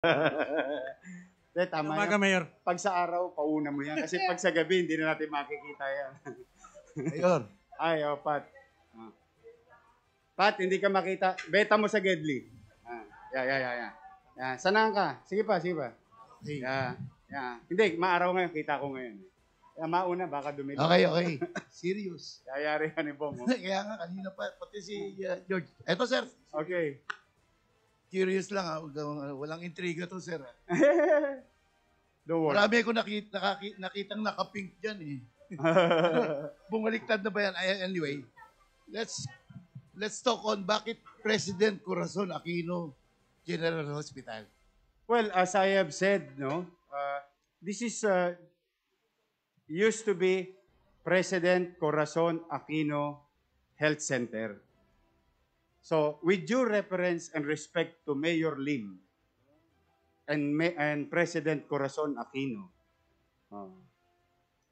De, tama Umaga, yan. Mayor. Pag sa araw, pauna mo yan. Kasi pag sa gabi, hindi na natin makikita yan. Ayun. Ay, oh, Pat. Ah. Pat, hindi ka makita. Beta mo sa Gedli. Ah. Yeah, yeah, yeah, yeah. yeah. Sanaan ka? Sige pa, sige pa. Sige. Yeah, yeah. Hindi, maaraw ngayon. Kita ko ngayon. Yeah, mauna, baka dumili. Okay, okay. Serious. Yayari ka ni Bong. Kaya nga, kanina pa, pati si uh, George. Eto, sir. Okay. Curious lang ha. Ah. Ah, walang intriga to, sir. ha? Ah. Don't worry. Marami akong nakita, nakaki, nakitang naka-pink dyan eh. Bumaliktad na ba yan? Anyway, let's let's talk on bakit President Corazon Aquino General Hospital. well, as I have said, no, uh, this is uh, used to be President Corazon Aquino Health Center. So, with due reference and respect to Mayor Lim and, and President Corazon Aquino, uh,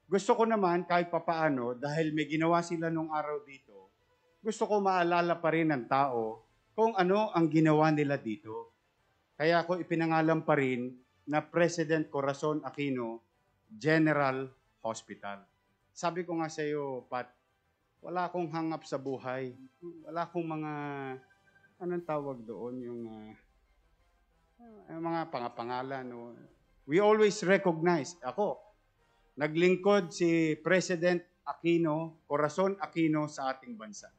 gusto ko naman kahit papaano, dahil may ginawa sila nung araw dito, gusto ko maalala pa rin ng tao kung ano ang ginawa nila dito. Kaya ako ipinangalan pa rin na President Corazon Aquino General Hospital. Sabi ko nga sa iyo, Pat, wala akong hangap sa buhay. Wala akong mga, anong tawag doon, yung uh, yung mga pangapangalan. No? We always recognize, ako, naglingkod si President Aquino, Corazon Aquino sa ating bansa.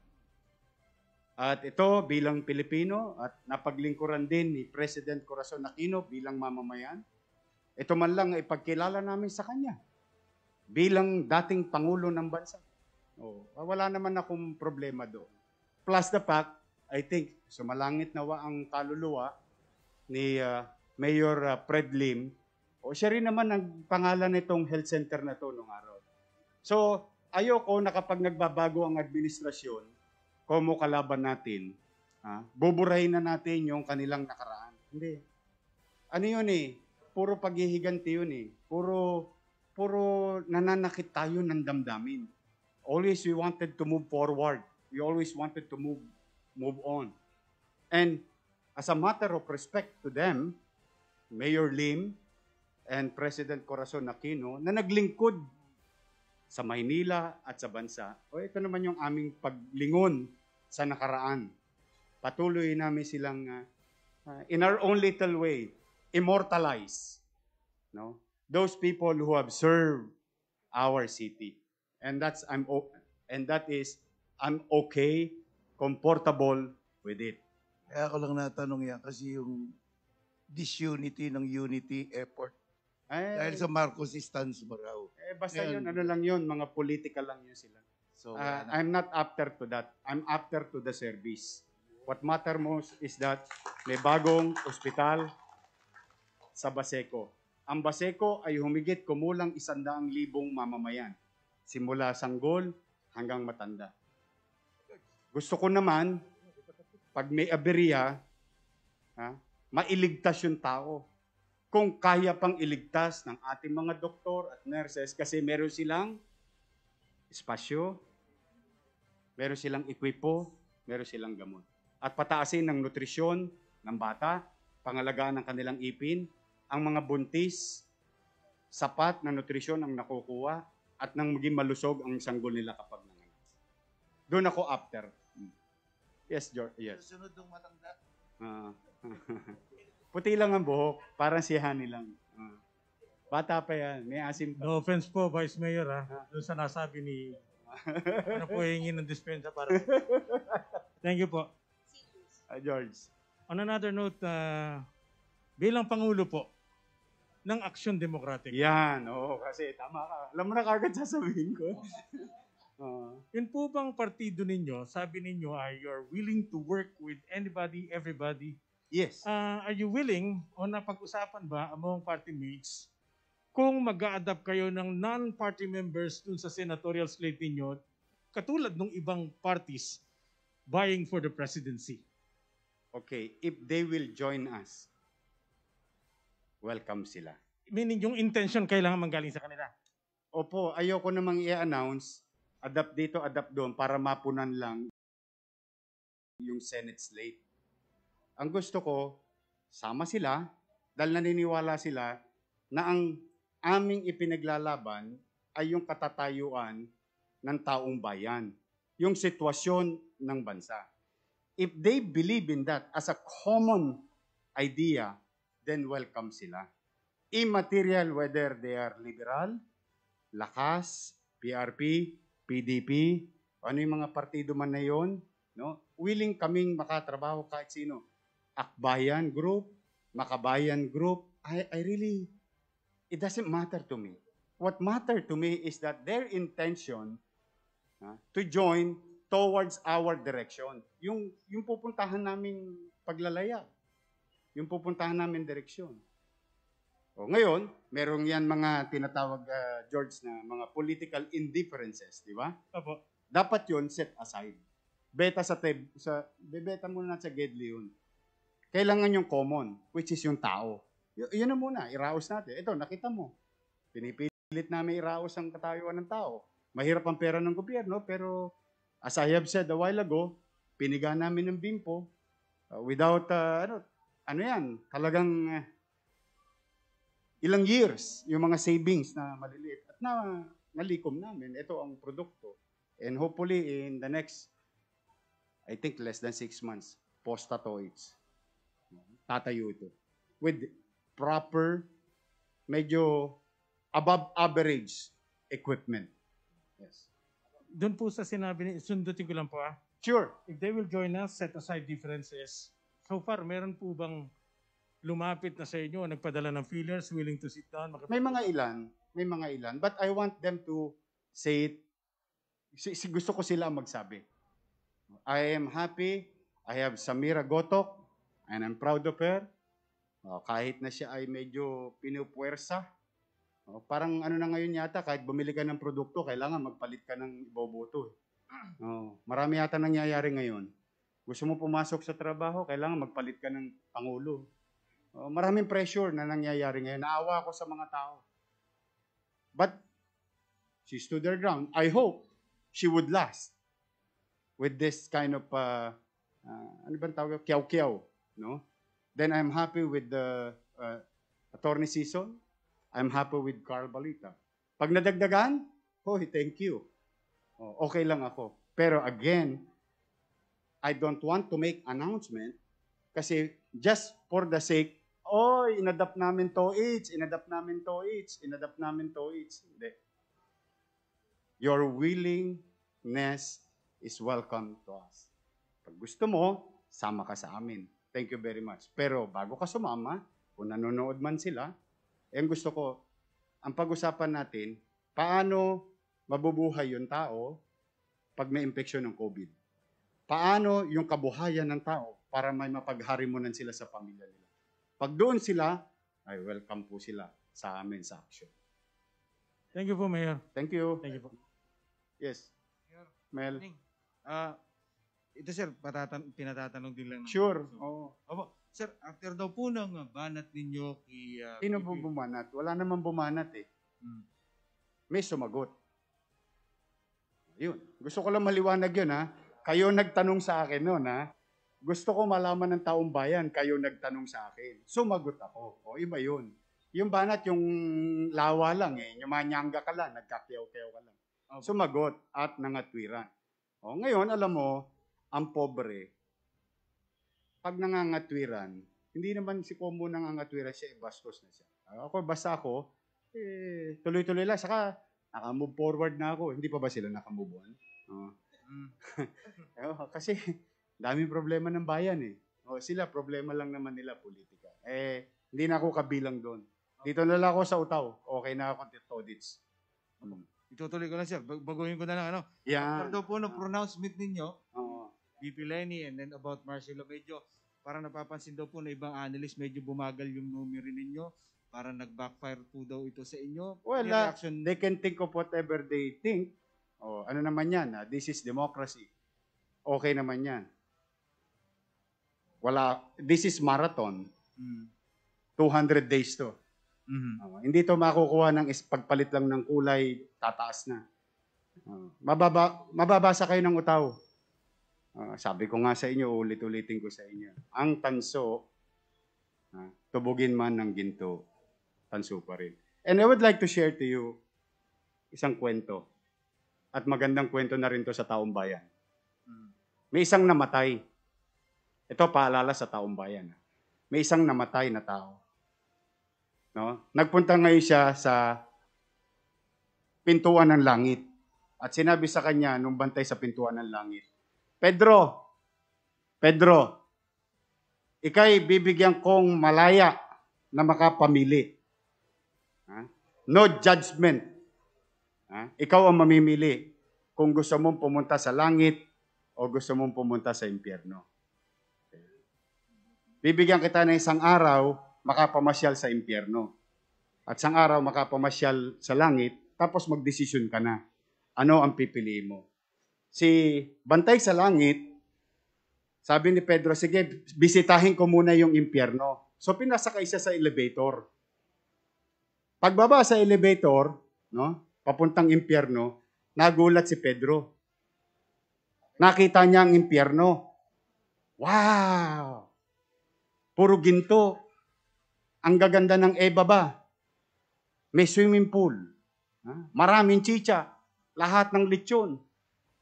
At ito bilang Pilipino at napaglingkuran din ni President Corazon Aquino bilang mamamayan. Ito man lang ay pagkilala namin sa kanya bilang dating Pangulo ng bansa. Oh, wala naman akong problema do. Plus the fact, I think, sumalangit nawa ang kaluluwa ni uh, Mayor uh, Fred Lim. O siya rin naman ang pangalan nitong health center na to nung araw. So, ayoko na kapag nagbabago ang administrasyon, komo kalaban natin, ha? buburahin na natin yung kanilang nakaraan. Hindi. Ano yun eh? Puro paghihiganti yun eh. Puro, puro nananakit tayo ng damdamin. Always we wanted to move forward. We always wanted to move move on. And as a matter of respect to them, Mayor Lim and President Corazon Aquino na naglingkod sa Maynila at sa bansa, o ito naman yung aming paglingon sa nakaraan. Patuloy namin silang uh, uh, in our own little way immortalize no those people who have served our city and that's I'm and that is I'm okay, comfortable with it. Kaya ako lang natanong yan kasi yung disunity ng unity effort. Ay, Dahil sa Marcos stance stands raw. Eh, basta yun, ano lang yun, mga political lang yun sila. So, uh, I'm not after to that. I'm after to the service. What matter most is that may bagong ospital sa Baseco. Ang Baseco ay humigit kumulang isandaang libong mamamayan simula sanggol hanggang matanda. Gusto ko naman, pag may aberya, ha, mailigtas yung tao. Kung kaya pang iligtas ng ating mga doktor at nurses kasi meron silang espasyo, meron silang ekwipo, meron silang gamot. At pataasin ng nutrisyon ng bata, pangalagaan ng kanilang ipin, ang mga buntis, sapat na nutrisyon ang nakukuha, at nang maging malusog ang sanggol nila kapag nanganak. Doon ako after. Yes, George. Yes. Sunod ng matanda. Uh, puti lang ang buhok. Parang si Honey lang. Uh, bata pa yan. May asin pa. No offense po, Vice Mayor. Ha? Ah. Doon sa nasabi ni... ano po hingin ng dispensa para Thank you po. Uh, George. On another note, uh, bilang Pangulo po, ng Aksyon Democratic. Yan, oo, kasi tama ka. Alam mo na kagad sasabihin ko. uh, Yun po bang partido ninyo, sabi ninyo ay you're willing to work with anybody, everybody. yes. Uh, are you willing o napag-usapan ba among party mates kung mag adapt kayo ng non-party members dun sa senatorial slate ninyo katulad ng ibang parties vying for the presidency? Okay, if they will join us welcome sila. Meaning yung intention kailangan manggaling sa kanila. Opo, ayoko namang i-announce, adapt dito, adapt doon, para mapunan lang yung Senate slate. Ang gusto ko, sama sila, dahil naniniwala sila na ang aming ipinaglalaban ay yung katatayuan ng taong bayan, yung sitwasyon ng bansa. If they believe in that as a common idea, then welcome sila. Immaterial whether they are liberal, lakas, PRP, PDP, ano yung mga partido man na yon, no? willing kaming makatrabaho kahit sino. Akbayan Group, Makabayan Group, I, I really, it doesn't matter to me. What matter to me is that their intention uh, to join towards our direction. Yung, yung pupuntahan naming paglalaya yung pupuntahan namin direksyon. O ngayon, merong yan mga tinatawag, uh, George, na mga political indifferences, di ba? Opo. Dapat yun set aside. Beta sa, teb, sa bebeta muna natin sa Gedli yun. Kailangan yung common, which is yung tao. Y- yun na muna, iraos natin. Ito, nakita mo. Pinipilit namin iraos ang katayuan ng tao. Mahirap ang pera ng gobyerno, pero as I have said a while ago, piniga namin ng bimpo uh, without uh, ano, ano yan, talagang uh, ilang years yung mga savings na maliliit at na nalikom namin. Ito ang produkto. And hopefully in the next, I think less than six months, postatoids. Tatayo ito. With proper, medyo above average equipment. Yes. Doon po sa sinabi ni, sundutin ko lang po ah. Sure. If they will join us, set aside differences So far, meron po bang lumapit na sa inyo, nagpadala ng feelers, willing to sit down? Makip- May mga ilan. May mga ilan. But I want them to say it. Si, Gusto ko sila magsabi. I am happy. I have Samira Gotok. And I'm proud of her. Oh, kahit na siya ay medyo pinupuwersa, oh, parang ano na ngayon yata, kahit bumili ka ng produkto, kailangan magpalit ka ng iboboto. Eh. Oh, marami yata nangyayari ngayon. Gusto mo pumasok sa trabaho, kailangan magpalit ka ng pangulo. Uh, maraming pressure na nangyayari ngayon. Naawa ako sa mga tao. But she stood her ground. I hope she would last with this kind of, uh, uh, ano bang tawag? Kiyaw-kiyaw. No? Then I'm happy with the uh, attorney season. I'm happy with Carl Balita. Pag nadagdagan, hoy, thank you. Oh, okay lang ako. Pero again, I don't want to make announcement kasi just for the sake, oy, inadapt namin to each, inadapt namin to each, inadapt namin to each. Hindi. Your willingness is welcome to us. Pag gusto mo, sama ka sa amin. Thank you very much. Pero bago ka sumama, kung nanonood man sila, eh gusto ko, ang pag-usapan natin, paano mabubuhay yung tao pag may infection ng COVID paano yung kabuhayan ng tao para may mapagharimunan sila sa pamilya nila. Pag doon sila, ay welcome po sila sa amin sa action. Thank you po, Mayor. Thank you. Thank you po. Yes. Mayor. Mel. Uh, ito sir, patatan pinatatanong din lang. Sure. Oo. Oh. Opo. Sir, after daw po ng banat ninyo kay... Uh, Sino po bumanat? Wala naman bumanat eh. Hmm. May sumagot. Yun. Gusto ko lang maliwanag yun ha kayo nagtanong sa akin noon, ha? Gusto ko malaman ng taong bayan, kayo nagtanong sa akin. Sumagot ako. O, iba yun. Yung banat, yung lawa lang eh. Yung manyanga ka lang, nagkakyaw-kyaw ka lang. Okay. Sumagot at nangatwiran. O, ngayon, alam mo, ang pobre, pag nangangatwiran, hindi naman si Kombo nangangatwiran siya, bastos na siya. Ako, basta ako, eh, tuloy-tuloy lang. Saka, nakamove forward na ako. Hindi pa ba sila nakamove on? Uh, Mm. oh, kasi daming problema ng bayan eh. O oh, sila, problema lang naman nila politika. Eh, hindi na ako kabilang doon. Dito na lang ako sa utaw. Okay na ako ng Todits. Um. Ano? Itutuloy ko lang sir. Baguhin ko na lang ano. Yeah. After po ng no, pronouncement ninyo, Oo. BP Lenny and then about Marcelo, medyo parang napapansin daw po na ibang analyst medyo bumagal yung numero ninyo. Parang nag-backfire po daw ito sa inyo. Well, uh, they can think of whatever they think. O, oh, ano naman yan? Ah, this is democracy. Okay naman yan. Wala, this is marathon. Mm. 200 days to. Mm-hmm. Uh, hindi to makukuha ng is pagpalit lang ng kulay, tataas na. Uh, mababa, mababasa kayo ng utaw. Uh, sabi ko nga sa inyo, ulit-ulitin ko sa inyo. Ang tanso, uh, tubugin man ng ginto, tanso pa rin. And I would like to share to you isang kwento at magandang kwento na rin to sa taong bayan. Hmm. May isang namatay. Ito paalala sa taong bayan. Ah. May isang namatay na tao. No? Nagpunta ngayon siya sa pintuan ng langit. At sinabi sa kanya nung bantay sa pintuan ng langit, Pedro, Pedro, ikay bibigyan kong malaya na makapamili. Ha? No judgment Ha? Ikaw ang mamimili kung gusto mong pumunta sa langit o gusto mong pumunta sa impyerno. Bibigyan kita ng isang araw, makapamasyal sa impyerno. At isang araw, makapamasyal sa langit, tapos magdesisyon ka na. Ano ang pipiliin mo? Si Bantay sa Langit, sabi ni Pedro, sige, bisitahin ko muna yung impyerno. So pinasakay siya sa elevator. Pagbaba sa elevator, no? papuntang impyerno, nagulat si Pedro. Nakita niya ang impyerno. Wow! Puro ginto. Ang gaganda ng Eva ba? May swimming pool. Maraming chicha. Lahat ng lechon.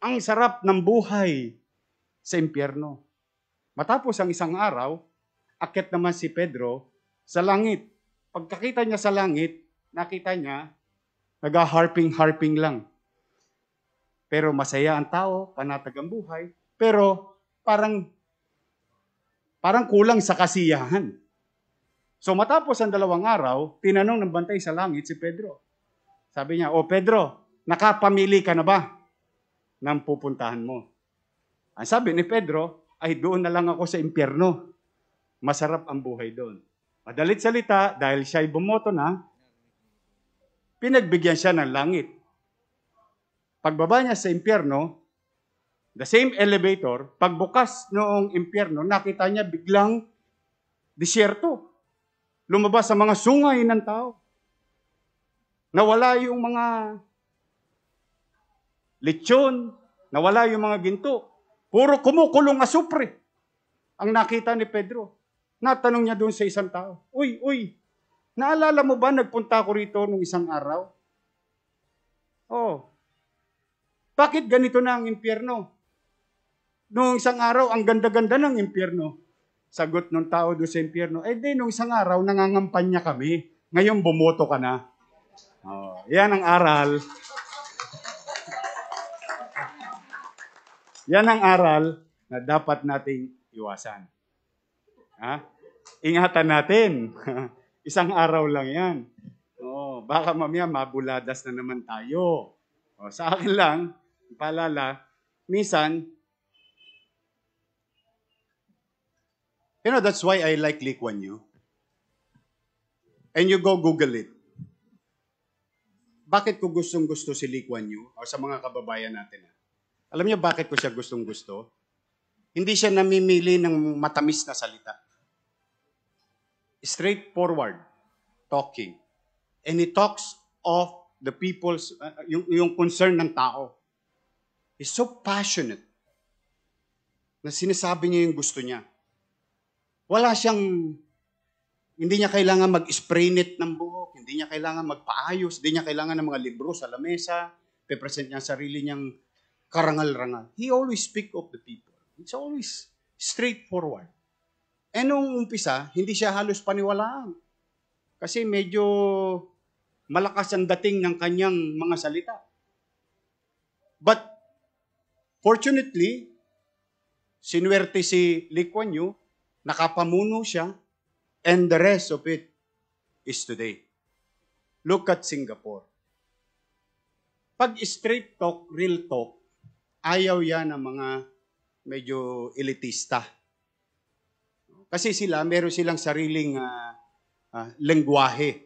Ang sarap ng buhay sa impyerno. Matapos ang isang araw, akit naman si Pedro sa langit. Pagkakita niya sa langit, nakita niya Nag-harping-harping lang. Pero masaya ang tao, panatag ang buhay, pero parang parang kulang sa kasiyahan. So matapos ang dalawang araw, tinanong ng bantay sa langit si Pedro. Sabi niya, O Pedro, nakapamili ka na ba ng pupuntahan mo? Ang sabi ni Pedro, ay doon na lang ako sa impyerno. Masarap ang buhay doon. Madalit salita, dahil siya'y bumoto na, pinagbigyan siya ng langit. Pagbaba niya sa impyerno, the same elevator, pagbukas noong impyerno, nakita niya biglang disyerto. Lumabas sa mga sungay ng tao. Nawala yung mga lechon, nawala yung mga ginto. Puro kumukulong asupre ang nakita ni Pedro. Natanong niya doon sa isang tao, Uy, uy, Naalala mo ba, nagpunta ko rito nung isang araw? Oh. Bakit ganito na ang impyerno? Nung isang araw, ang ganda-ganda ng impyerno. Sagot ng tao doon sa impyerno, eh di, nung isang araw, nangangampanya kami. Ngayon, bumoto ka na. Oh, yan ang aral. Yan ang aral na dapat nating iwasan. Ha? Ingatan natin. Isang araw lang yan. Oh, baka mamaya mabuladas na naman tayo. Oh, sa akin lang, palala, minsan, you know, that's why I like Likwanyo. And you go Google it. Bakit ko gustong gusto si Likwanyo? O sa mga kababayan natin. Ah. Alam niyo bakit ko siya gustong gusto? Hindi siya namimili ng matamis na salita straightforward talking. And he talks of the people's, uh, uh, yung, yung concern ng tao. He's so passionate na sinasabi niya yung gusto niya. Wala siyang, hindi niya kailangan mag-spray net ng buhok, hindi niya kailangan magpaayos, hindi niya kailangan ng mga libro sa lamesa, pe-present niya sarili niyang karangal-rangal. He always speak of the people. It's always straightforward. Eh nung umpisa, hindi siya halos paniwalaan. Kasi medyo malakas ang dating ng kanyang mga salita. But fortunately, sinuwerte si Lee Kuan Yew, nakapamuno siya, and the rest of it is today. Look at Singapore. Pag straight talk, real talk, ayaw yan ng mga medyo elitista kasi sila, meron silang sariling uh, uh, lengguwahe.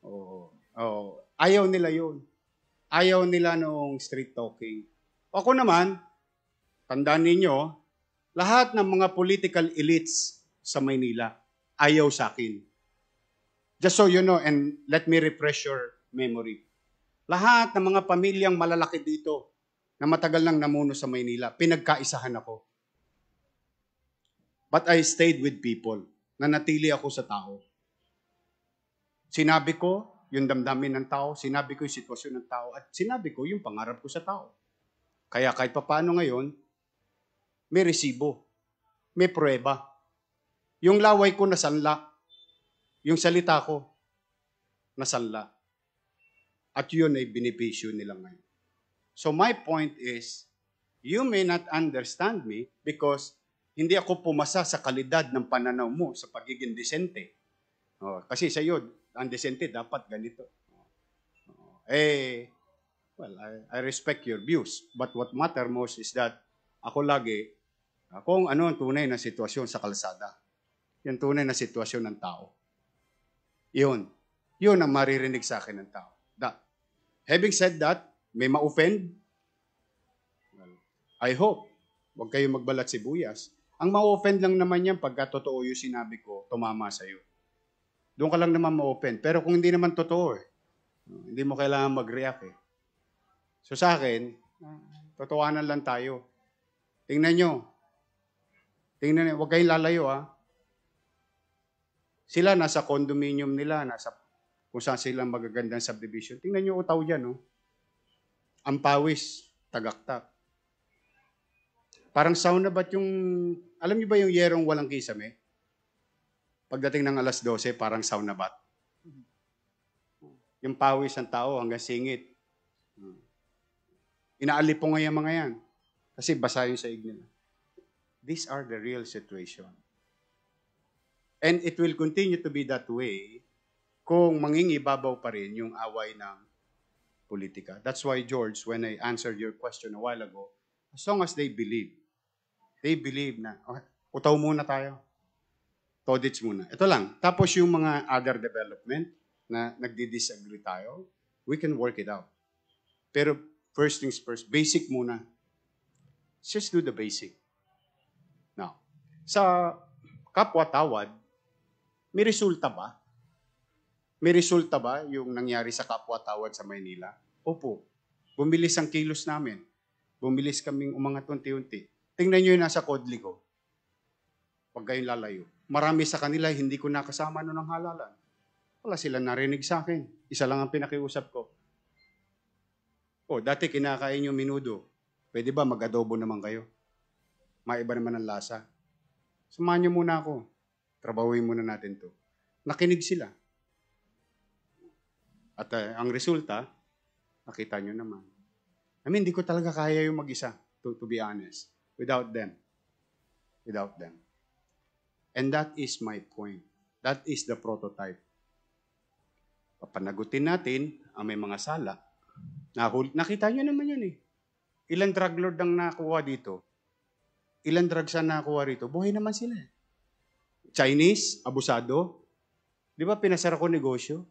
Oh, oh. Ayaw nila yun. Ayaw nila noong street talking. Ako naman, tandaan ninyo, lahat ng mga political elites sa Maynila, ayaw sa akin. Just so you know, and let me refresh your memory. Lahat ng mga pamilyang malalaki dito na matagal nang namuno sa Maynila, pinagkaisahan ako. But I stayed with people. Nanatili ako sa tao. Sinabi ko yung damdamin ng tao, sinabi ko yung sitwasyon ng tao, at sinabi ko yung pangarap ko sa tao. Kaya kahit papano ngayon, may resibo, may prueba. Yung laway ko nasanla, yung salita ko nasanla. At yun ay binibisyo nila ngayon. So my point is, you may not understand me because hindi ako pumasa sa kalidad ng pananaw mo sa pagiging disente. Oh, kasi sa iyo, ang disente dapat ganito. Oh, eh, well, I, I respect your views. But what matter most is that ako lagi, kung ano ang tunay na sitwasyon sa kalsada. Yung tunay na sitwasyon ng tao. Yun. Yun ang maririnig sa akin ng tao. That. Having said that, may ma-offend? Well, I hope. Huwag kayong magbalat sibuyas. Ang ma-offend lang naman yan pagka totoo yung sinabi ko, tumama sa'yo. Doon ka lang naman ma-offend. Pero kung hindi naman totoo eh, hindi mo kailangan mag-react eh. So sa akin, totoanan lang tayo. Tingnan nyo. Tingnan nyo. Huwag kayong lalayo ah. Sila nasa condominium nila, nasa kung saan sila magagandang subdivision. Tingnan nyo utaw dyan, no? Oh. Ang pawis, tagaktak. Parang sauna ba't yung, alam niyo ba yung yerong walang kisame? Pagdating ng alas 12, parang sauna bat. Hmm. Yung pawis ng tao hanggang singit. Hmm. Inaalipo po yung mga yan. Kasi basa yung saig nila. These are the real situation. And it will continue to be that way kung mangingibabaw pa rin yung away ng politika. That's why, George, when I answered your question a while ago, as long as they believe They believe na, okay, utaw muna tayo. Todits muna. Ito lang. Tapos yung mga other development na nagdi-disagree tayo, we can work it out. Pero first things first, basic muna. Just do the basic. Now, sa kapwa-tawad, may resulta ba? May resulta ba yung nangyari sa kapwa-tawad sa Maynila? Opo. Bumilis ang kilos namin. Bumilis kaming umangat unti-unti. Tingnan nyo yung nasa kodli ko. Huwag kayong lalayo. Marami sa kanila, hindi ko nakasama noon ng halalan. Wala sila narinig sa akin. Isa lang ang pinakiusap ko. Oh, dati kinakain yung minudo. Pwede ba mag-adobo naman kayo? Maiba naman ang lasa. Samahan nyo muna ako. Trabawin muna natin to. Nakinig sila. At uh, ang resulta, nakita nyo naman. I mean, hindi ko talaga kaya yung mag-isa, to, to be honest without them. Without them. And that is my point. That is the prototype. Papanagutin natin ang may mga sala. Nahul Nakita nyo naman yun eh. Ilan drug lord ang nakuha dito? Ilan drugs ang nakuha rito? Buhay naman sila eh. Chinese, abusado. Di ba pinasara ko negosyo?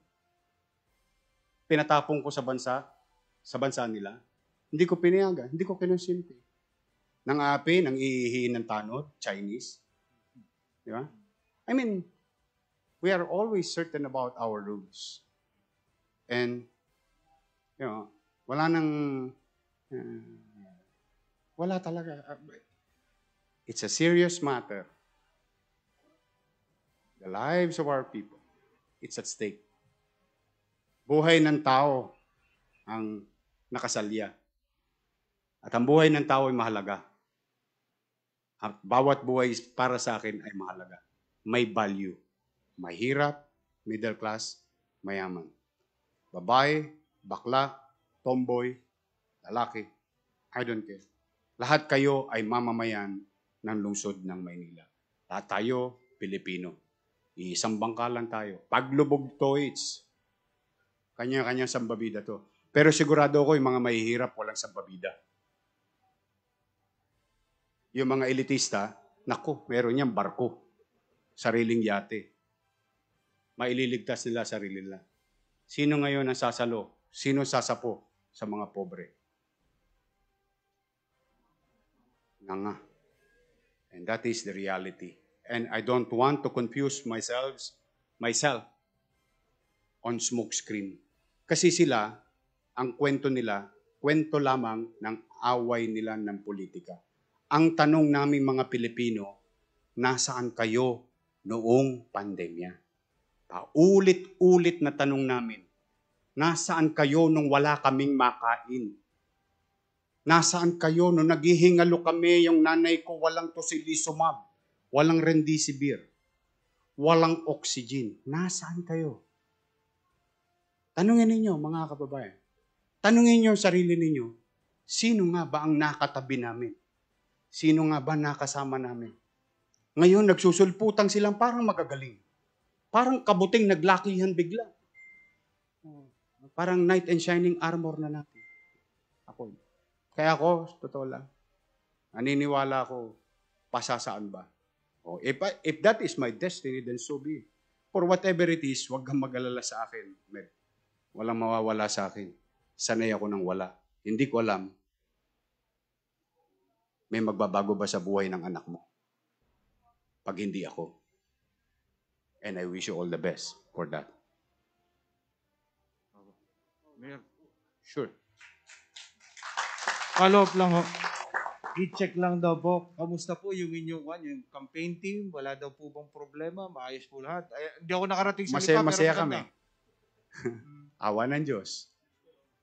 Pinatapong ko sa bansa, sa bansa nila. Hindi ko pinayagan, hindi ko kinonsinti ng api, ng ihihin ng tanod, Chinese. Di ba? I mean, we are always certain about our rules. And, you know, wala nang, uh, wala talaga. Uh, it's a serious matter. The lives of our people, it's at stake. Buhay ng tao ang nakasalya. At ang buhay ng tao ay mahalaga. At bawat buhay para sa akin ay mahalaga. May value. Mahirap, middle class, mayaman. Babae, bakla, tomboy, lalaki. I don't care. Lahat kayo ay mamamayan ng lungsod ng Maynila. Lahat tayo, Pilipino. Isang bangka lang tayo. Paglubog to, it's kanya-kanyang sambabida to. Pero sigurado ko yung mga mahihirap walang sambabida yung mga elitista, nako, meron niyang barko, sariling yate. Maililigtas nila sarili nila. Sino ngayon ang sasalo? Sino sasapo sa mga pobre? Nga And that is the reality. And I don't want to confuse myself, myself on smokescreen. Kasi sila, ang kwento nila, kwento lamang ng away nila ng politika ang tanong namin mga Pilipino, nasaan kayo noong pandemya? Paulit-ulit na tanong namin, nasaan kayo nung wala kaming makain? Nasaan kayo nung naghihingalo kami, yung nanay ko walang tosilisumab, walang rendisibir, walang oxygen? Nasaan kayo? Tanungin ninyo, mga kababayan. Tanungin niyo sarili ninyo, sino nga ba ang nakatabi namin? sino nga ba nakasama namin? Ngayon, nagsusulputang silang parang magagaling. Parang kabuting naglakihan bigla. Hmm. Parang knight and shining armor na natin. Ako. Kaya ako, totoo lang, naniniwala ako, pasasaan ba? Oh, if, I, if that is my destiny, then so be it. For whatever it is, huwag kang mag-alala sa akin, Mer. Walang mawawala sa akin. Sanay ako ng wala. Hindi ko alam may magbabago ba sa buhay ng anak mo? Pag hindi ako. And I wish you all the best for that. Mayor. Sure. Follow up lang ho. I-check lang daw po. Kamusta po yung inyong one, ano, yung campaign team? Wala daw po bang problema? Maayos po lahat? Ay, hindi ako nakarating sa masaya, lipa. Masaya kami. Awa ng Diyos.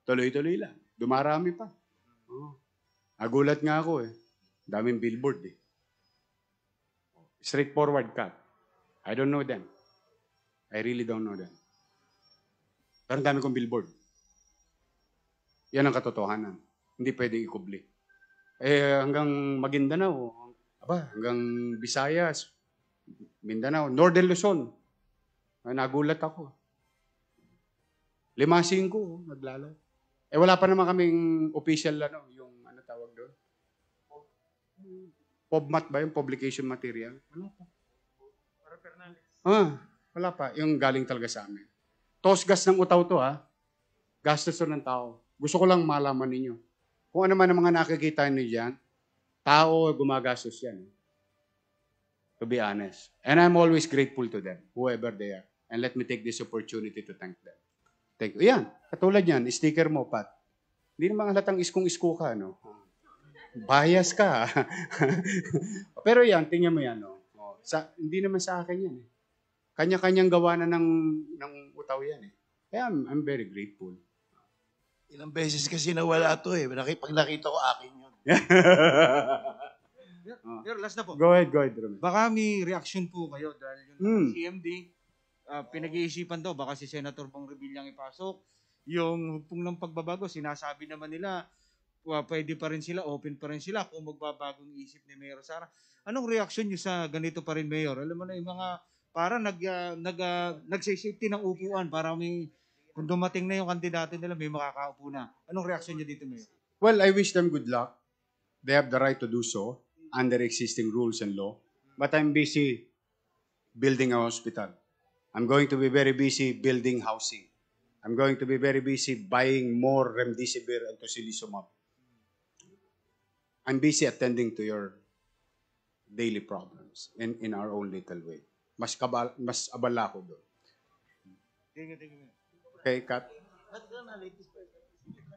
Tuloy-tuloy lang. Dumarami pa. Oh. Nagulat nga ako eh. Daming billboard eh. Straightforward ka. I don't know them. I really don't know them. Pero ang dami kong billboard. Yan ang katotohanan. Hindi pwedeng ikubli. Eh, hanggang Maguindanao, aba, hanggang Visayas, Mindanao, Northern Luzon, nagulat ako. Lima-singko, oh, naglalaro. Eh, wala pa naman kaming official, ano, PubMat ba yung publication material? Wala pa. Ah, wala pa. Yung galing talaga sa amin. Tosgas ng utaw to ha. Gastos to ng tao. Gusto ko lang malaman ninyo. Kung ano man ang mga nakikita niyo dyan, tao gumagastos yan. Eh. To be honest. And I'm always grateful to them, whoever they are. And let me take this opportunity to thank them. Thank you. Yan, katulad yan, sticker mo, Pat. Hindi naman halatang iskong-isko ka, no? Bias ka. Ah. Pero yan, tingnan mo yan. Oh. Oh, sa, hindi naman sa akin yan. Eh. Kanya-kanyang gawa na ng, ng utaw yan. Eh. Kaya I'm, I'm very grateful. Ilang beses kasi nawala to eh. Pag nakita ko, akin yun. oh. last na po. Go ahead, go ahead. Roman. Baka may reaction po kayo dahil yung mm. CMD, uh, ah, pinag-iisipan daw, baka si Senator Bong Revilla ang ipasok. Yung hugpong ng pagbabago, sinasabi naman nila, well, pwede pa rin sila, open pa rin sila kung magbabagong isip ni Mayor Sara. Anong reaction niyo sa ganito pa rin, Mayor? Alam mo na yung mga, para nag, uh, nag, uh, ah, nagsisafety ng upuan para may, kung dumating na yung kandidato nila, may makakaupo na. Anong reaction niyo dito, Mayor? Well, I wish them good luck. They have the right to do so under existing rules and law. But I'm busy building a hospital. I'm going to be very busy building housing. I'm going to be very busy buying more remdesivir and tocilizumab. I'm busy attending to your daily problems in, in our own little way. Mas, kabal, mas abala ko doon. Okay, Kat?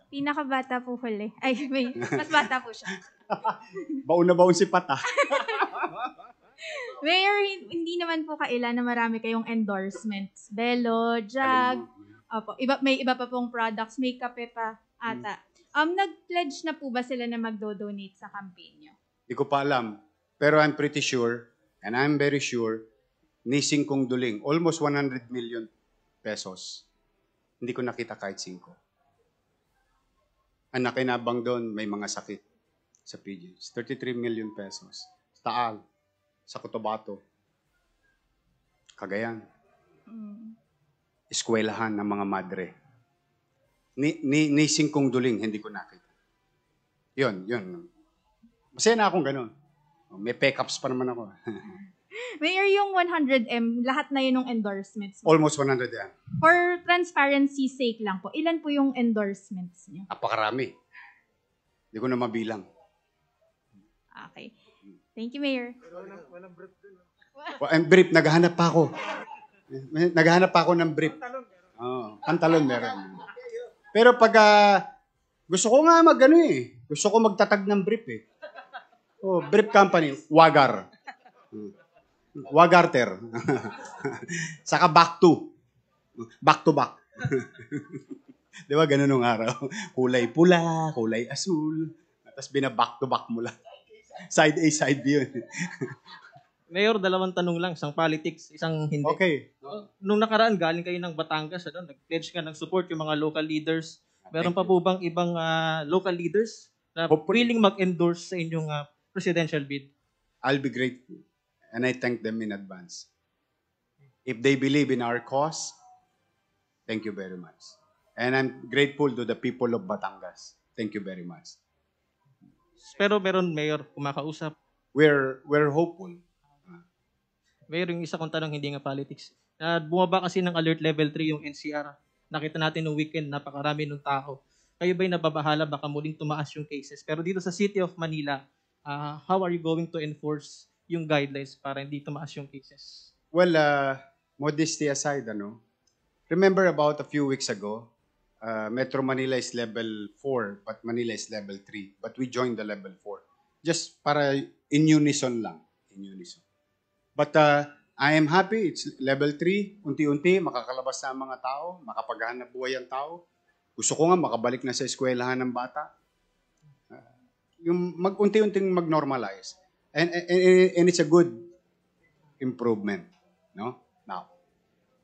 Pinakabata po huli. Ay, may, mas bata po siya. baon na baon si Pata. Mayor, hindi naman po kailan na marami kayong endorsements. Belo, Jag, opo, iba, may iba pa pong products, may kape pa ata. Hmm. Um, nag-pledge na po ba sila na magdo-donate sa campaign nyo? Hindi ko pa alam. Pero I'm pretty sure, and I'm very sure, ni Singkong Duling, almost 100 million pesos. Hindi ko nakita kahit singko. Ang nakinabang doon, may mga sakit sa PGH. 33 million pesos. Taal, sa Cotabato, Kagayan. Mm. Eskwelahan ng mga madre ni, ni, ni singkong duling, hindi ko nakita. Yun, yun. Masaya na akong ganun. Oh, may pickups pa naman ako. Mayor, yung 100M, lahat na yun ng endorsements mo. Almost 100 yan. For transparency sake lang po, ilan po yung endorsements niyo? Napakarami. Hindi ko na mabilang. Okay. Thank you, Mayor. Walang, walang brief dun. Ah. Well, ang brief, naghahanap pa ako. Naghahanap pa ako ng brief. Pantalon meron. Oh, pantalon meron. Pero pag uh, gusto ko nga magano eh. Gusto ko magtatag ng brief eh. Oh, brief company, Wagar. Hmm. Wagarter. Saka back to. Back to back. Di ba ganun nung araw? Kulay pula, kulay asul. Tapos binaback to back mo lang. Side A, side B yun. Mayor, dalawang tanong lang. Isang politics, isang hindi. Okay. Nung nakaraan, galing kayo ng Batangas, ano, nag-pledge ka ng support yung mga local leaders. Meron pa po bang ibang uh, local leaders na Hopefully. willing mag-endorse sa inyong uh, presidential bid? I'll be grateful. And I thank them in advance. If they believe in our cause, thank you very much. And I'm grateful to the people of Batangas. Thank you very much. Pero meron, Mayor, kumakausap. We're, we're hopeful. Pero yung isa kong tanong, hindi nga politics. Uh, bumaba kasi ng alert level 3 yung NCR. Nakita natin noong weekend, napakarami ng tao. Kayo ba'y nababahala? Baka muling tumaas yung cases. Pero dito sa City of Manila, uh, how are you going to enforce yung guidelines para hindi tumaas yung cases? Well, uh, modesty aside, ano, remember about a few weeks ago, uh, Metro Manila is level 4, but Manila is level 3. But we joined the level 4. Just para in unison lang. In unison. But uh, I am happy. It's level 3. Unti-unti, makakalabas na ang mga tao. Makapaghanap buhay ang tao. Gusto ko nga makabalik na sa eskwelahan ng bata. Uh, yung mag unti-unting mag-normalize. And, and, and it's a good improvement. No? Now,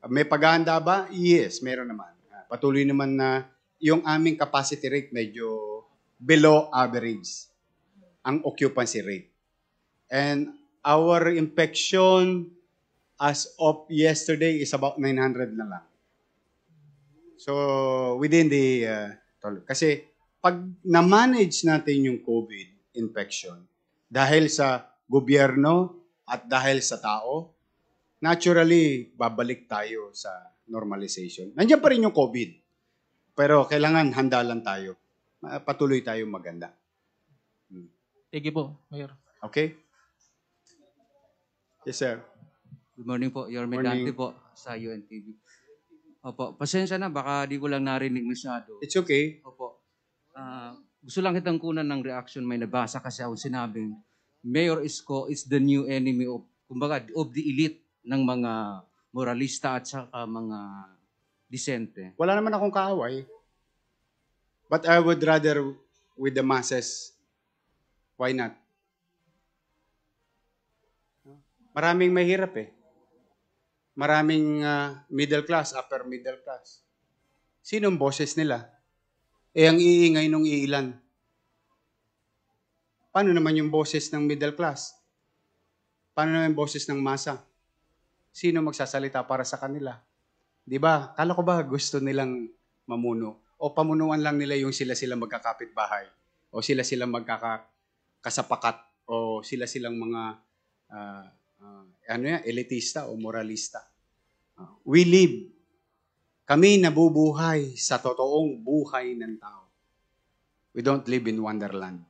uh, may paghahanda ba? Yes, meron naman. Uh, patuloy naman na yung aming capacity rate medyo below average ang occupancy rate. And our infection as of yesterday is about 900 na lang. So, within the... Uh, kasi pag na-manage natin yung COVID infection dahil sa gobyerno at dahil sa tao, naturally, babalik tayo sa normalization. Nandiyan pa rin yung COVID. Pero kailangan handa lang tayo. Ah, patuloy tayong maganda. Hmm. Sige po, Mayor. Okay? Yes, sir. Good morning po, Your Medante po sa UNTV. Opo, pasensya na, baka di ko lang narinig masyado. It's okay. Opo. Uh, gusto lang kitang kunan ng reaction, may nabasa kasi ako sinabi, Mayor Isko is the new enemy of, kumbaga, of the elite ng mga moralista at saka mga disente. Wala naman akong kaaway. But I would rather with the masses. Why not? Maraming mahirap eh. Maraming uh, middle class, upper middle class. Sinong boses nila? Eh ang iingay nung iilan. Paano naman yung boses ng middle class? Paano naman yung boses ng masa? Sino magsasalita para sa kanila? 'Di ba? Kala ko ba gusto nilang mamuno o pamunuan lang nila yung sila-sila magkakapit bahay o sila-sila magkakasapakat o sila-silang mga uh, ano yan, elitista o moralista. Ah, we live. Kami nabubuhay sa totoong buhay ng tao. We don't live in wonderland.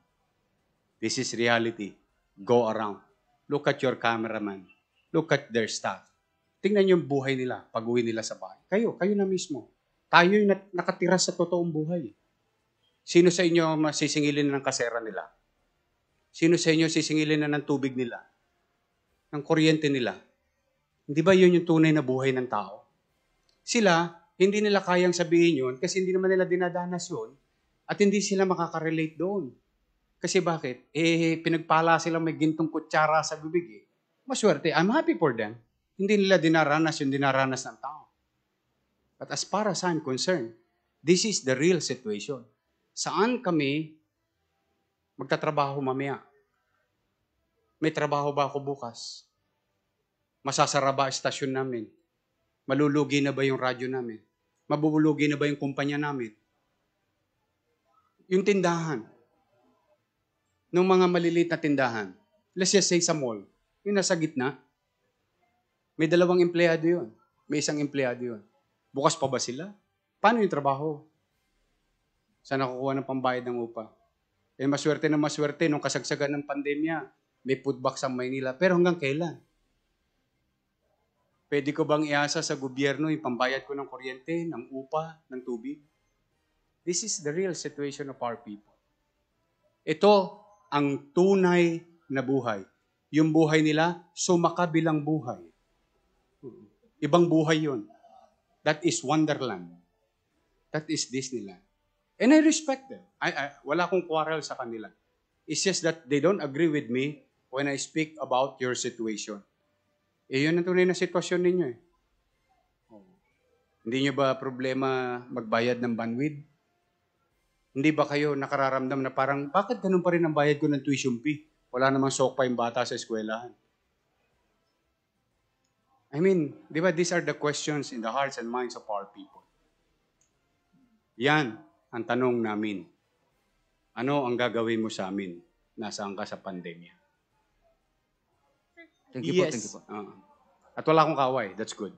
This is reality. Go around. Look at your cameraman. Look at their stuff. Tingnan yung buhay nila pag uwi nila sa bahay. Kayo, kayo na mismo. Tayo yung nakatira sa totoong buhay. Sino sa inyo masisingilin ng kasera nila? Sino sa inyo sisingilin na ng tubig nila? ng kuryente nila. Hindi ba yun yung tunay na buhay ng tao? Sila, hindi nila kayang sabihin yun kasi hindi naman nila dinadanas yun at hindi sila makakarelate doon. Kasi bakit? Eh, pinagpala sila may gintong kutsara sa bibig eh. Maswerte, I'm happy for them. Hindi nila dinaranas yung dinaranas ng tao. But as far as I'm concerned, this is the real situation. Saan kami magtatrabaho mamaya? May trabaho ba ako bukas? Masasara ba estasyon namin? Malulugi na ba yung radyo namin? Mabubulugi na ba yung kumpanya namin? Yung tindahan. Nung mga malilit na tindahan. Let's just say sa mall. Yung nasa gitna. May dalawang empleyado yun. May isang empleyado yun. Bukas pa ba sila? Paano yung trabaho? Saan nakukuha ng pambayad ng upa? Eh, maswerte na maswerte nung kasagsagan ng pandemya may food box ang Maynila. Pero hanggang kailan? Pwede ko bang iasa sa gobyerno yung pambayad ko ng kuryente, ng upa, ng tubig? This is the real situation of our people. Ito ang tunay na buhay. Yung buhay nila, sumakabilang buhay. Ibang buhay yon. That is Wonderland. That is Disneyland. And I respect them. I, I, wala akong quarrel sa kanila. It's just that they don't agree with me when I speak about your situation. Eh, yun ang tunay na sitwasyon ninyo eh. Oh. Hindi nyo ba problema magbayad ng bandwidth? Hindi ba kayo nakararamdam na parang, bakit ganun pa rin ang bayad ko ng tuition fee? Wala namang sok pa yung bata sa eskwelahan. I mean, di ba, these are the questions in the hearts and minds of our people. Yan ang tanong namin. Ano ang gagawin mo sa amin? Nasaan ka sa pandemya? Thank you yes. po, thank you po. Uh, at wala akong kaway. That's good.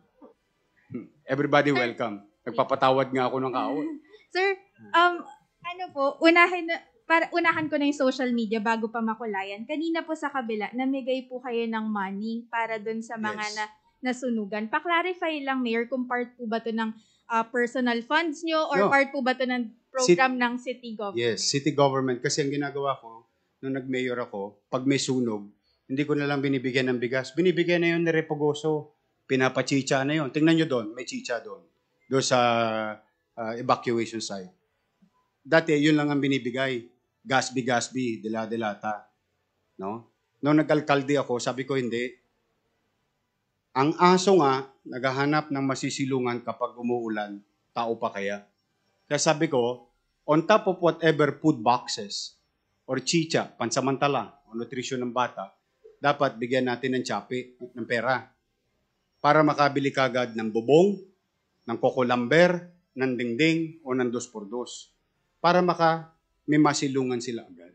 Hmm. Everybody welcome. Nagpapatawad nga ako ng kaway. Sir, um, ano po, unahin na, para unahan ko na yung social media bago pa makulayan. Kanina po sa kabila, namigay po kayo ng money para doon sa mga yes. na nasunugan. Pa-clarify lang, Mayor, kung part po ba to ng uh, personal funds nyo or no. part po ba to ng program city, ng city government? Yes, city government. Kasi ang ginagawa ko, nung nag-mayor ako, pag may sunog, hindi ko na lang binibigyan ng bigas. Binibigyan na yun ni Repogoso. Pinapachicha na yun. Tingnan nyo doon, may chicha doon. Doon sa uh, evacuation site. Dati, yun lang ang binibigay. Gasbi-gasbi, dila-dilata. No? Noong nag ako, sabi ko hindi. Ang aso nga, naghahanap ng masisilungan kapag umuulan, tao pa kaya? Kaya sabi ko, on top of whatever food boxes or chicha, pansamantala, o nutrisyon ng bata, dapat bigyan natin ng tsapi, ng pera. Para makabili kagad ng bubong, ng kokolamber, ng dingding, o ng dos por dos. Para maka may masilungan sila agad.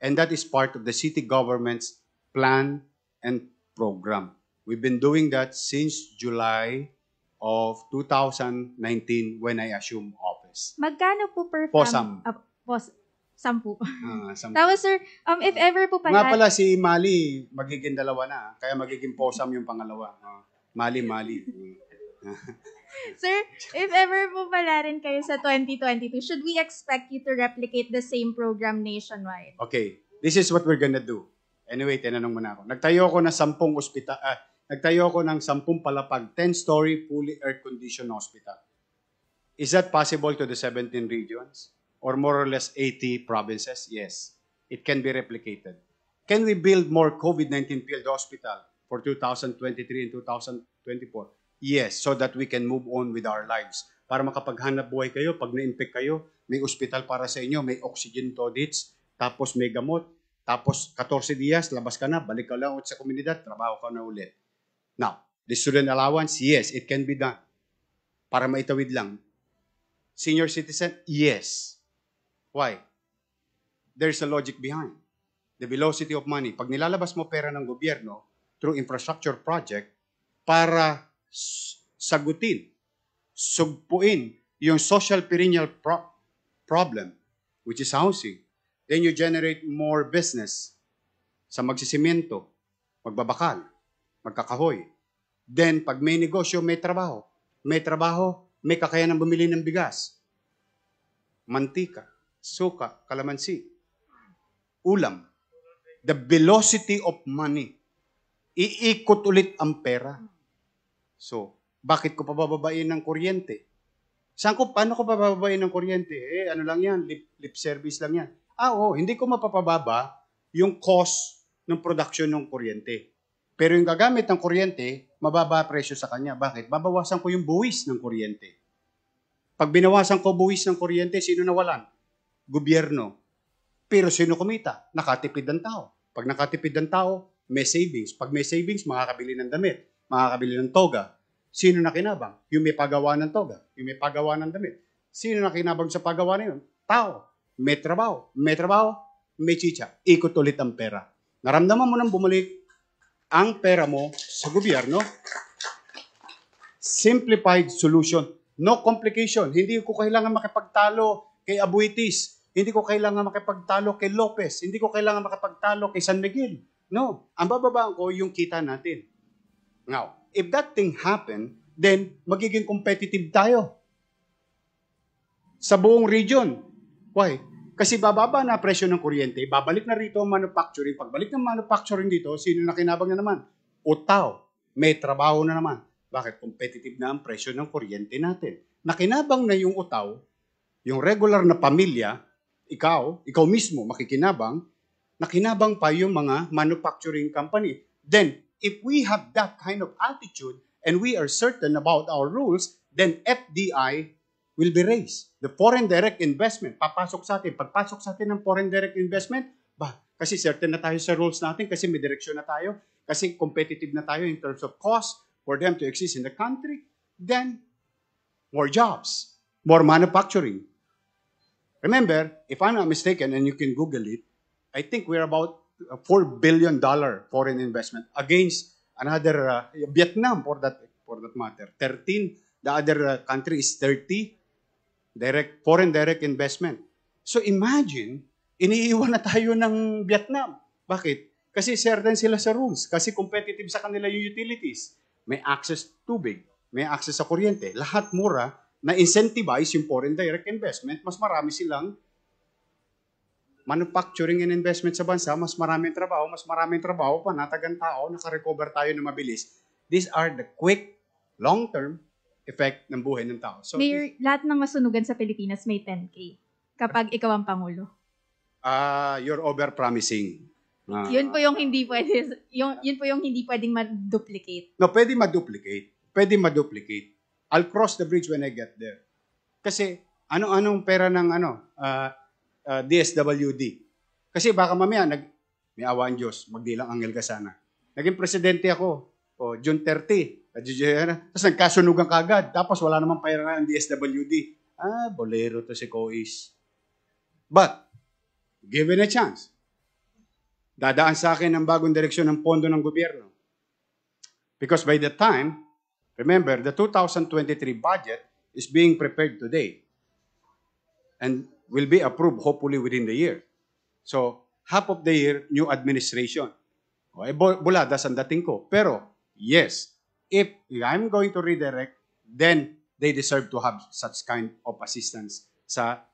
And that is part of the city government's plan and program. We've been doing that since July of 2019 when I assumed office. Magkano po per fam- POSAM. Uh, pos- Sampu. Ah, sampu. Tapos sir, um, if ever po pala... Nga pala si Mali, magiging dalawa na. Kaya magiging posam yung pangalawa. Oh. Mali, Mali. sir, if ever po pala rin kayo sa 2022, should we expect you to replicate the same program nationwide? Okay. This is what we're gonna do. Anyway, tinanong mo na ako. Nagtayo ako ng sampung ospital, ah, nagtayo ako ng sampung palapag, 10-story fully air-conditioned hospital. Is that possible to the 17 regions? or more or less 80 provinces? Yes, it can be replicated. Can we build more COVID-19 field hospital for 2023 and 2024? Yes, so that we can move on with our lives. Para makapaghanap buhay kayo, pag na-infect kayo, may ospital para sa inyo, may oxygen toilets, tapos may gamot, tapos 14 días, labas ka na, balik ka lang sa komunidad, trabaho ka na ulit. Now, the student allowance, yes, it can be done. Para maitawid lang. Senior citizen, yes. Why? There's a logic behind. The velocity of money. Pag nilalabas mo pera ng gobyerno through infrastructure project para sagutin, sugpuin yung social perennial pro- problem, which is housing, then you generate more business sa magsisimento, magbabakal, magkakahoy. Then, pag may negosyo, may trabaho. May trabaho, may kakayanang bumili ng bigas, mantika, suka, kalamansi, ulam, the velocity of money. Iikot ulit ang pera. So, bakit ko pabababain ng kuryente? Saan ko, paano ko pabababain ng kuryente? Eh, ano lang yan, lip, lip service lang yan. Ah, oo, oh, hindi ko mapapababa yung cost ng production ng kuryente. Pero yung gagamit ng kuryente, mababa presyo sa kanya. Bakit? Babawasan ko yung buwis ng kuryente. Pag binawasan ko buwis ng kuryente, sino nawalan? gobyerno. Pero sino kumita? Nakatipid ang tao. Pag nakatipid ang tao, may savings. Pag may savings, makakabili ng damit, makakabili ng toga. Sino na kinabang? Yung may pagawa ng toga, yung may pagawa ng damit. Sino na kinabang sa pagawa na yun? Tao. May trabaho. May trabaho, may chicha. Ikot ulit ang pera. Naramdaman mo nang bumalik ang pera mo sa gobyerno. Simplified solution. No complication. Hindi ko kailangan makipagtalo kay Abuitis hindi ko kailangan makipagtalo kay Lopez. Hindi ko kailangan makipagtalo kay San Miguel. No. Ang bababaan ko yung kita natin. Now, if that thing happen, then magiging competitive tayo sa buong region. Why? Kasi bababa na presyo ng kuryente, babalik na rito ang manufacturing. Pagbalik ng manufacturing dito, sino na kinabang na naman? Utaw. May trabaho na naman. Bakit? Competitive na ang presyo ng kuryente natin. Nakinabang na yung utaw, yung regular na pamilya, ikaw, ikaw mismo makikinabang, nakinabang pa yung mga manufacturing company. Then, if we have that kind of attitude and we are certain about our rules, then FDI will be raised. The foreign direct investment, papasok sa atin. Pagpasok sa atin ng foreign direct investment, ba, kasi certain na tayo sa rules natin, kasi may direksyon na tayo, kasi competitive na tayo in terms of cost for them to exist in the country, then more jobs, more manufacturing, Remember, if I'm not mistaken, and you can Google it, I think we're about $4 uh, billion dollar foreign investment against another, uh, Vietnam for that, for that matter. 13, the other uh, country is 30 direct, foreign direct investment. So imagine, iniiwan na tayo ng Vietnam. Bakit? Kasi certain sila sa rules. Kasi competitive sa kanila yung utilities. May access to tubig. May access sa kuryente. Lahat mura na-incentivize yung foreign direct investment, mas marami silang manufacturing and investment sa bansa, mas maraming trabaho, mas maraming trabaho, natagan tao, nakarecover tayo na mabilis. These are the quick, long-term effect ng buhay ng tao. So, Mayor, this, lahat ng masunugan sa Pilipinas may 10K kapag ikaw ang Pangulo. Ah, uh, you're over-promising. Uh, yun po yung hindi pwede, yung, yun po yung hindi pwedeng ma-duplicate. No, pwede ma-duplicate. Pwede ma-duplicate. I'll cross the bridge when I get there. Kasi ano-anong pera ng ano, uh, ah, uh, ah, DSWD. Kasi baka mamaya, nag, may awaan Diyos, magdilang angel ka sana. Naging presidente ako, o oh, June 30, ano, tapos nagkasunugan ka agad, tapos wala namang pera ng DSWD. Ah, bolero to si Cois. But, given a chance, dadaan sa akin ang bagong direksyon ng pondo ng gobyerno. Because by the time, Remember, the 2023 budget is being prepared today and will be approved hopefully within the year. So, half of the year, new administration. O, oh, eh, buladas ang dating ko. Pero, yes, if I'm going to redirect, then they deserve to have such kind of assistance sa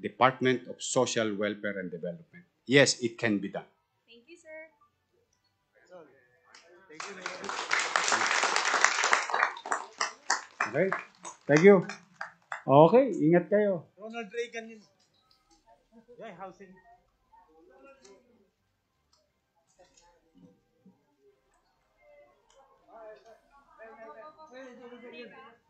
Department of Social Welfare and Development. Yes, it can be done. Okay? Thank you. Okay, ingat kayo. Ronald Reagan yun. Yeah, housing. Thank you.